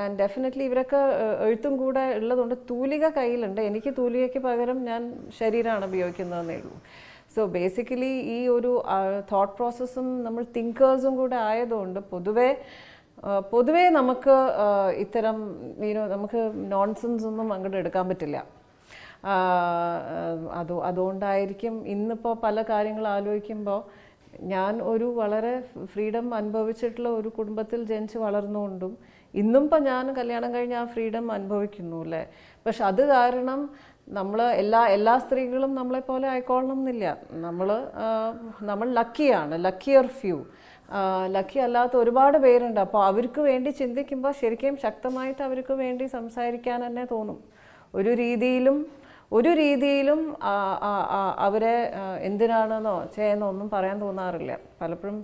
ആൻഡ് ഡെഫിനറ്റ്ലി ഇവരൊക്കെ എഴുത്തും കൂടെ ഉള്ളതുകൊണ്ട് തൂലിക കയ്യിലുണ്ട് എനിക്ക് തൂലികയ്ക്ക് പകരം ഞാൻ ശരീരമാണ് ഉപയോഗിക്കുന്നതെന്നേ ഉള്ളൂ സോ ബേസിക്കലി ഈ ഒരു തോട്ട് പ്രോസസ്സും നമ്മൾ തിങ്കേഴ്സും കൂടെ ആയതുകൊണ്ട് പൊതുവേ പൊതുവേ നമുക്ക് ഇത്തരം യൂനോ നമുക്ക് നോൺസെൻസ് ഒന്നും അങ്ങോട്ട് എടുക്കാൻ പറ്റില്ല അത് അതുകൊണ്ടായിരിക്കും ഇന്നിപ്പോൾ പല കാര്യങ്ങൾ ആലോചിക്കുമ്പോൾ ഞാൻ ഒരു വളരെ ഫ്രീഡം അനുഭവിച്ചിട്ടുള്ള ഒരു കുടുംബത്തിൽ ജനിച്ച് വളർന്നുകൊണ്ടും ഇന്നും ഇപ്പം ഞാൻ കല്യാണം കഴിഞ്ഞ് ആ ഫ്രീഡം അനുഭവിക്കുന്നു അല്ലേ പക്ഷെ അത് കാരണം നമ്മൾ എല്ലാ എല്ലാ സ്ത്രീകളും നമ്മളെ പോലെ ആയിക്കോളണം എന്നില്ല നമ്മൾ നമ്മൾ ലക്കിയാണ് ലക്കിയർ ഫ്യൂ ലക്കി അല്ലാത്ത ഒരുപാട് പേരുണ്ട് അപ്പോൾ അവർക്ക് വേണ്ടി ചിന്തിക്കുമ്പോൾ ശരിക്കും ശക്തമായിട്ട് അവർക്ക് വേണ്ടി സംസാരിക്കാൻ തന്നെ തോന്നും ഒരു രീതിയിലും ഒരു രീതിയിലും അവരെ എന്തിനാണെന്നോ ചെയ്യുന്നോ ഒന്നും പറയാൻ തോന്നാറില്ല പലപ്പോഴും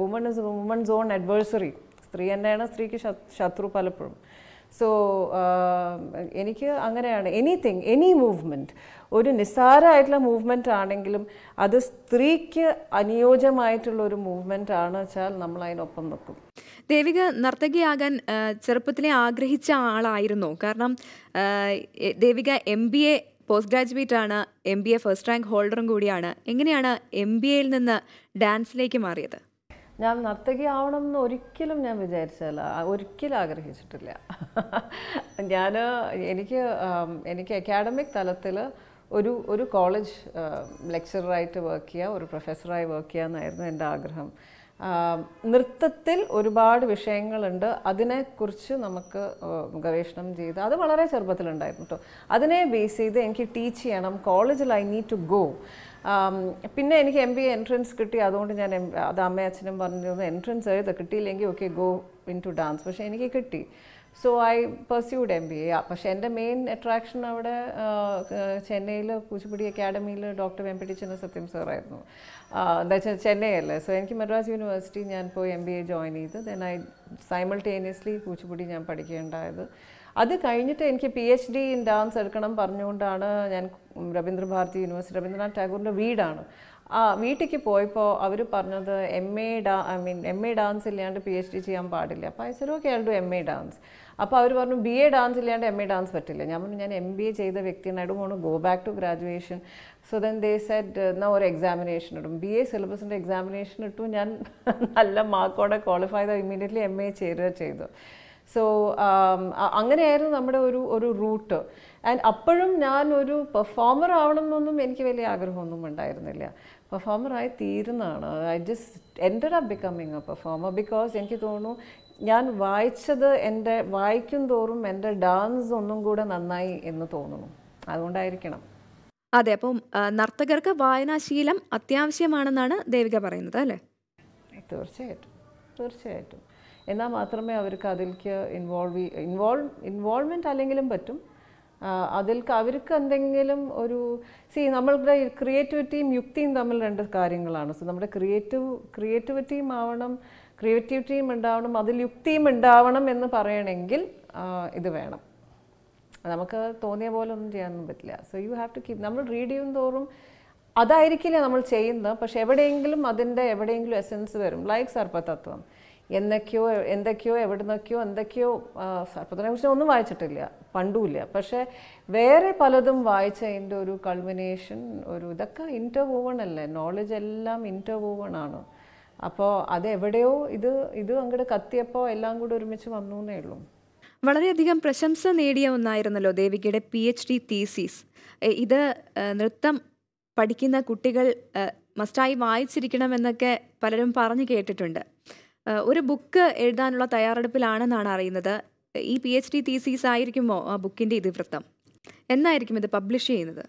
woman is women's own adversary സ്ത്രീ തന്നെയാണ് സ്ത്രീക്ക് ശത്രു പലപ്പോഴും സോ um, എനിക്ക് അങ്ങനെയാണ് എനിത്തിങ് എനി മൂവ്മെൻറ്റ് ഒരു നിസ്സാരമായിട്ടുള്ള മൂവ്മെൻ്റ് ആണെങ്കിലും അത് സ്ത്രീക്ക് അനുയോജ്യമായിട്ടുള്ള ഒരു മൂവ്മെൻ്റ് ആണ് വെച്ചാൽ നമ്മൾ അതിനൊപ്പം നിൽക്കും ദേവിക നർത്തകിയാകാൻ ചെറുപ്പത്തിലെ ആഗ്രഹിച്ച ആളായിരുന്നു കാരണം Devika M B A post graduate ആണ് M B A first rank ഹോൾഡറും കൂടിയാണ് എങ്ങനെയാണ് എം ബി എയിൽ നിന്ന് ഡാൻസിലേക്ക് മാറിയത് ഞാൻ നർത്തകി ആവണം എന്ന് ഒരിക്കലും ഞാൻ വിചാരിച്ചല്ല ഒരിക്കലും ആഗ്രഹിച്ചിട്ടില്ല ഞാൻ എനിക്ക് എനിക്ക് അക്കാഡമിക് തലത്തിൽ ഒരു ഒരു കോളേജ് ലെക്ചറായിട്ട് വർക്ക് ചെയ്യുക ഒരു പ്രൊഫസറായി വർക്ക് ചെയ്യുക എന്നായിരുന്നു എൻ്റെ ആഗ്രഹം നൃത്തത്തിൽ ഒരുപാട് വിഷയങ്ങളുണ്ട് അതിനെക്കുറിച്ച് നമുക്ക് ഗവേഷണം ചെയ്ത് അത് വളരെ ചെറുപ്പത്തിലുണ്ടായിരുന്നു കേട്ടോ അതിനെ ബേസ് ചെയ്ത് എനിക്ക് ടീച്ച് ചെയ്യണം കോളേജിൽ ഐ നീഡ് ടു ഗോ പിന്നെ എനിക്ക് എം ബി എൻട്രൻസ് കിട്ടി അതുകൊണ്ട് ഞാൻ അത് അമ്മയച്ഛനും പറഞ്ഞിരുന്നു എൻട്രൻസ് എഴുത കിട്ടിയില്ലെങ്കിൽ okay go into dance പക്ഷേ എനിക്ക് കിട്ടി so I pursued M B A പക്ഷേ എൻ്റെ മെയിൻ അട്രാക്ഷൻ അവിടെ ചെന്നൈയിൽ കൂച്ചിപ്പുടി അക്കാഡമിയിൽ ഡോക്ടർ വെമ്പടിച്ചന സത്യം സാറായിരുന്നു എന്താ വെച്ചാൽ ചെന്നൈ അല്ലേ സോ എനിക്ക് മദ്രാസ് യൂണിവേഴ്സിറ്റി ഞാൻ പോയി എം ബി എ ജോയിൻ ചെയ്ത് ദെൻ ഐ സൈമൾട്ടേനിയസ്ലി കൂച്ചിപ്പുടി ഞാൻ പഠിക്കേണ്ടായത് അത് കഴിഞ്ഞിട്ട് എനിക്ക് P H D in dance എടുക്കണം പറഞ്ഞുകൊണ്ടാണ് ഞാൻ രവീന്ദ്ര യൂണിവേഴ്സിറ്റി രവീന്ദ്രനാഥ് ടാഗോറിൻ്റെ വീടാണ് ആ വീട്ടിലേക്ക് പോയപ്പോൾ അവർ പറഞ്ഞത് എം എ ഡാ I mean M A dance ഇല്ലാണ്ട് പി എച്ച് ഡി ചെയ്യാൻ പാടില്ല അപ്പോൾ I said okay do M A dance അപ്പോൾ അവർ പറഞ്ഞു ബി എ ഡാൻസ് ഇല്ലാണ്ട് എം എ ഡാൻസ് പറ്റില്ല ഞാൻ പറഞ്ഞു ഞാൻ എം ബി എ ചെയ്ത വ്യക്തിയാണ് I do want go back to graduation so then they set എന്നാൽ ഒരു എക്സാമിനേഷൻ ഇടും ബി എ സിലബസിൻ്റെ എക്സാമിനേഷൻ ഇട്ടു ഞാൻ നല്ല മാർക്കോടെ ക്വാളിഫൈ ചെയ്ത് ഇമ്മീഡിയറ്റ്ലി എം എ ചെയ്തു സോ um, അങ്ങനെയായിരുന്നു നമ്മുടെ ഒരു ഒരു റൂട്ട് ആൻഡ് അപ്പോഴും ഞാൻ ഒരു പെർഫോമർ ആവണമെന്നൊന്നും എനിക്ക് വലിയ ആഗ്രഹമൊന്നും ഉണ്ടായിരുന്നില്ല പെർഫോമറായി തീരുന്നതാണ് ഐ ജസ്റ്റ് എൻ്റെ ആ ബിക്കമ്മിങ് എ പെർഫോമർ ബിക്കോസ് എനിക്ക് തോന്നുന്നു ഞാൻ വായിച്ചത് എൻ്റെ വായിക്കും തോറും എൻ്റെ ഡാൻസ് ഒന്നും കൂടെ നന്നായി എന്ന് തോന്നുന്നു അതുകൊണ്ടായിരിക്കണം അതെ അപ്പം നർത്തകർക്ക് വായനാശീലം അത്യാവശ്യമാണെന്നാണ് ദേവിക പറയുന്നത് അല്ലേ തീർച്ചയായിട്ടും തീർച്ചയായിട്ടും എന്നാൽ മാത്രമേ അവർക്ക് അതിലേക്ക് ഇൻവോൾവ് ഇൻവോൾവ് ഇൻവോൾവ്മെൻ്റ് അല്ലെങ്കിലും പറ്റും അതിൽ അവർക്ക് എന്തെങ്കിലും ഒരു സി നമ്മളുടെ ക്രിയേറ്റിവിറ്റിയും യുക്തിയും തമ്മിൽ രണ്ട് കാര്യങ്ങളാണ് സോ നമ്മുടെ ക്രിയേറ്റീവ് ക്രിയേറ്റിവിറ്റിയും ആവണം ക്രിയേറ്റിവിറ്റിയും ഉണ്ടാവണം അതിൽ യുക്തിയും ഉണ്ടാവണം എന്ന് പറയണമെങ്കിൽ ഇത് വേണം നമുക്ക് തോന്നിയ പോലെ ഒന്നും ചെയ്യാനൊന്നും പറ്റില്ല so you have to keep നമ്മൾ റീഡ് ചെയ്യും തോറും അതായിരിക്കില്ല നമ്മൾ ചെയ്യുന്നത് പക്ഷെ എവിടെയെങ്കിലും അതിൻ്റെ എവിടെയെങ്കിലും എസെൻസ് വരും ലൈക്ക് സർപ്പത്തത്വം എന്നൊക്കെയോ എന്തൊക്കെയോ നിന്നൊക്കെയോ എന്തൊക്കെയോ സർപ്പത്തിനെക്കുറിച്ച് ഒന്നും വായിച്ചിട്ടില്ല പണ്ടുമില്ല പക്ഷേ വേറെ പലതും വായിച്ചതിൻ്റെ ഒരു കൾമിനേഷൻ ഒരു ഇതൊക്കെ ഇൻ്റർവൂവൺ അല്ലേ നോളജ് എല്ലാം ഇൻ്റർവൂവൺ ആണ് അപ്പോൾ അത് എവിടെയോ ഇത് ഇത് അങ്ങോട്ട് കത്തിയപ്പോൾ എല്ലാം കൂടി ഒരുമിച്ച് വന്നു എന്നേ ഉള്ളൂ വളരെയധികം പ്രശംസ നേടിയ ഒന്നായിരുന്നല്ലോ ദേവികയുടെ പി എച്ച് ഡി തീസീസ് ഇത് നൃത്തം പഠിക്കുന്ന കുട്ടികൾ മസ്റ്റായി വായിച്ചിരിക്കണം എന്നൊക്കെ പലരും പറഞ്ഞു കേട്ടിട്ടുണ്ട് ഒരു ബുക്ക് എഴുതാനുള്ള തയ്യാറെടുപ്പിലാണെന്നാണ് അറിയുന്നത് ഈ പി എച്ച് ഡി തീസീസ് ആയിരിക്കുമോ ആ ബുക്കിൻ്റെ ഇതിവൃത്തം എന്നായിരിക്കും ഇത് പബ്ലിഷ് ചെയ്യുന്നത്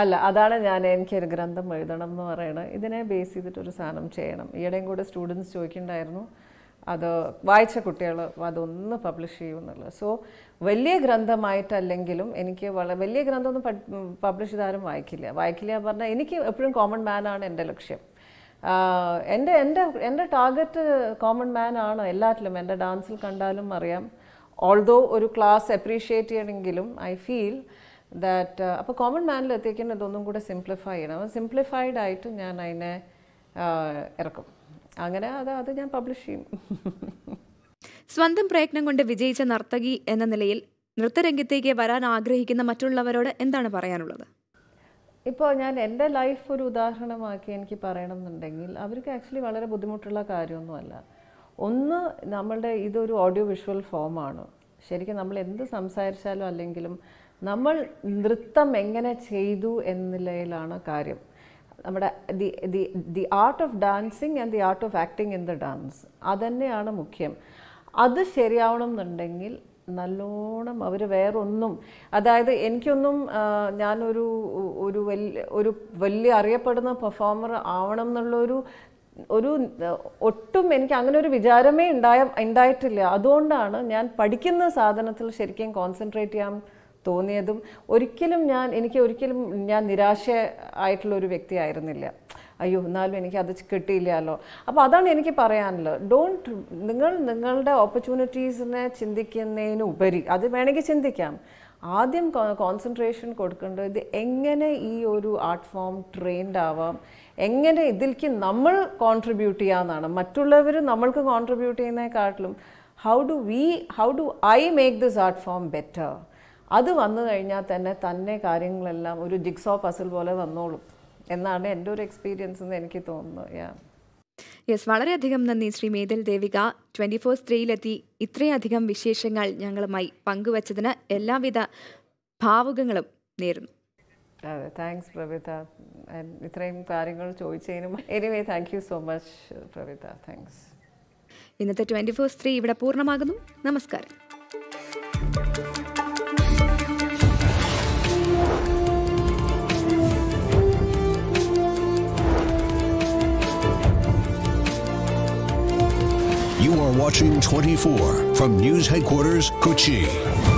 അല്ല അതാണ് ഞാൻ എനിക്കൊരു ഗ്രന്ഥം എഴുതണം എന്ന് പറയുന്നത് ഇതിനെ ബേസ് ചെയ്തിട്ടൊരു സാധനം ചെയ്യണം ഈയിടെയും കൂടെ സ്റ്റുഡൻസ് ചോദിക്കുന്നുണ്ടായിരുന്നു അത് വായിച്ച കുട്ടികൾ അതൊന്ന് പബ്ലിഷ് ചെയ്യുമെന്നുള്ളത് സോ വലിയ ഗ്രന്ഥമായിട്ടല്ലെങ്കിലും എനിക്ക് വളരെ വലിയ ഗ്രന്ഥമൊന്നും പബ്ലിഷ് ചെയ്താലും വായിക്കില്ല വായിക്കില്ല പറഞ്ഞാൽ എനിക്ക് എപ്പോഴും കോമൺ മാനാണ് എൻ്റെ ലക്ഷ്യം എൻ്റെ എൻ്റെ എൻ്റെ ടാർഗറ്റ് കോമൺ മാൻ ആണ് എല്ലാറ്റിലും എൻ്റെ ഡാൻസിൽ കണ്ടാലും അറിയാം ഓൾദോ ഒരു ക്ലാസ് അപ്രീഷിയേറ്റ് ചെയ്യണമെങ്കിലും ഐ ഫീൽ ദാറ്റ് അപ്പോൾ കോമൺ മാനിൽ എത്തിക്കേണ്ട ഇതൊന്നും കൂടെ സിംപ്ലിഫൈ ചെയ്യണം അപ്പോൾ സിംപ്ലിഫൈഡ് ആയിട്ട് ഞാൻ അതിനെ ഇറക്കും അങ്ങനെ അത് അത് ഞാൻ പബ്ലിഷ് ചെയ്യും സ്വന്തം പ്രയത്നം കൊണ്ട് വിജയിച്ച നർത്തകി എന്ന നിലയിൽ നൃത്തരംഗത്തേക്ക് വരാൻ ആഗ്രഹിക്കുന്ന മറ്റുള്ളവരോട് എന്താണ് പറയാനുള്ളത് ഇപ്പോൾ ഞാൻ എൻ്റെ ലൈഫ് ഒരു ഉദാഹരണമാക്കി എനിക്ക് പറയണം എന്നുണ്ടെങ്കിൽ അവർക്ക് ആക്ച്വലി വളരെ ബുദ്ധിമുട്ടുള്ള കാര്യമൊന്നുമല്ല ഒന്ന് നമ്മളുടെ ഇതൊരു ഓഡിയോ വിഷ്വൽ ഫോമാണ് ശരിക്കും നമ്മൾ എന്ത് സംസാരിച്ചാലും അല്ലെങ്കിലും നമ്മൾ നൃത്തം എങ്ങനെ ചെയ്തു എന്നിലയിലാണ് കാര്യം നമ്മുടെ the the the art of dancing and the art of acting in the dance അതന്നെയാണ് മുഖ്യം അത് ശരിയാവണം എന്നുണ്ടെങ്കിൽ നല്ലോണം അവർ വേറൊന്നും അതായത് എനിക്കൊന്നും ഞാനൊരു ഒരു വലിയ ഒരു വലിയ അറിയപ്പെടുന്ന പെർഫോമർ ആവണം എന്നുള്ളൊരു ഒരു ഒട്ടും എനിക്ക് അങ്ങനെ ഒരു വിചാരമേ ഉണ്ടായ ഉണ്ടായിട്ടില്ല അതുകൊണ്ടാണ് ഞാൻ പഠിക്കുന്ന സാധനത്തിൽ ശരിക്കും കോൺസെൻട്രേറ്റ് ചെയ്യാൻ തോന്നിയതും ഒരിക്കലും ഞാൻ എനിക്ക് ഒരിക്കലും ഞാൻ നിരാശ ആയിട്ടുള്ള ഒരു വ്യക്തിയായിരുന്നില്ല അയ്യോ എന്നാലും എനിക്ക് അത് കിട്ടിയില്ലല്ലോ അപ്പോൾ അതാണ് എനിക്ക് പറയാനുള്ളത് ഡോണ്ട് നിങ്ങൾ നിങ്ങളുടെ ഓപ്പർച്യൂണിറ്റീസിനെ ചിന്തിക്കുന്നതിനുപരി അത് വേണമെങ്കിൽ ചിന്തിക്കാം ആദ്യം കോൺസെൻട്രേഷൻ കൊടുക്കേണ്ടത് എങ്ങനെ ഈ ഒരു ആർട്ട് ഫോം ട്രെയിൻഡ് ആവാം എങ്ങനെ ഇതിലേക്ക് നമ്മൾ കോൺട്രിബ്യൂട്ട് ചെയ്യാമെന്നാണ് മറ്റുള്ളവർ നമ്മൾക്ക് കോൺട്രിബ്യൂട്ട് ചെയ്യുന്നതിനെക്കാട്ടിലും how do we how do I make this art form better അത് വന്നു കഴിഞ്ഞാൽ തന്നെ തന്നെ കാര്യങ്ങളെല്ലാം ഒരു ജിക്സോ പസിൽ പോലെ വന്നോളും എന്നാണ് എൻ്റെ ഒരു എക്സ്പീരിയൻസ് എന്ന് എനിക്ക് തോന്നുന്നത് യാ യെസ് വളരെയധികം നന്ദി ശ്രീ മേതൽ ദേവിക ട്വൻറ്റി ഫോർ സ്ത്രീയിലെത്തി ഇത്രയധികം വിശേഷങ്ങൾ ഞങ്ങളുമായി പങ്കുവച്ചതിന് എല്ലാവിധ ഭാവുകങ്ങളും നേരുന്നു അതെ താങ്ക്സ് പ്രവിത ഇത്രയും കാര്യങ്ങൾ ചോദിച്ചതിനും anyway thank you so much Pravitha thanks ഇന്നത്തെ ട്വൻറ്റി ഫോർ സ്ത്രീ ഇവിടെ പൂർണ്ണമാകുന്നു നമസ്കാരം watching 24 from News Headquarters, Kochi.